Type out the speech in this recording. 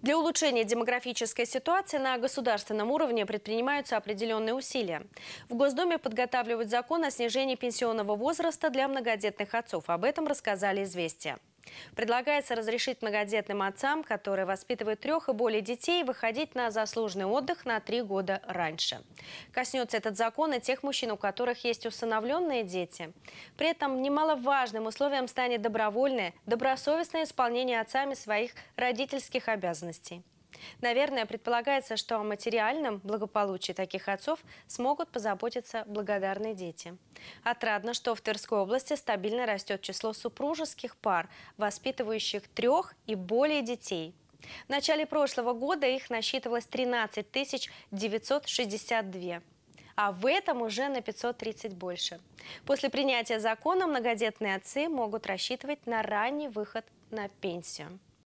Для улучшения демографической ситуации на государственном уровне предпринимаются определенные усилия. В Госдуме подготавливают закон о снижении пенсионного возраста для многодетных отцов. Об этом рассказали «Известия». Предлагается разрешить многодетным отцам, которые воспитывают трех и более детей, выходить на заслуженный отдых на три года раньше. Коснется этот закон и тех мужчин, у которых есть усыновленные дети. При этом немаловажным условием станет добровольное, добросовестное исполнение отцами своих родительских обязанностей. Наверное, предполагается, что о материальном благополучии таких отцов смогут позаботиться благодарные дети. Отрадно, что в Тверской области стабильно растет число супружеских пар, воспитывающих трех и более детей. В начале прошлого года их насчитывалось 13 962 а в этом уже на 530 больше. После принятия закона многодетные отцы могут рассчитывать на ранний выход на пенсию.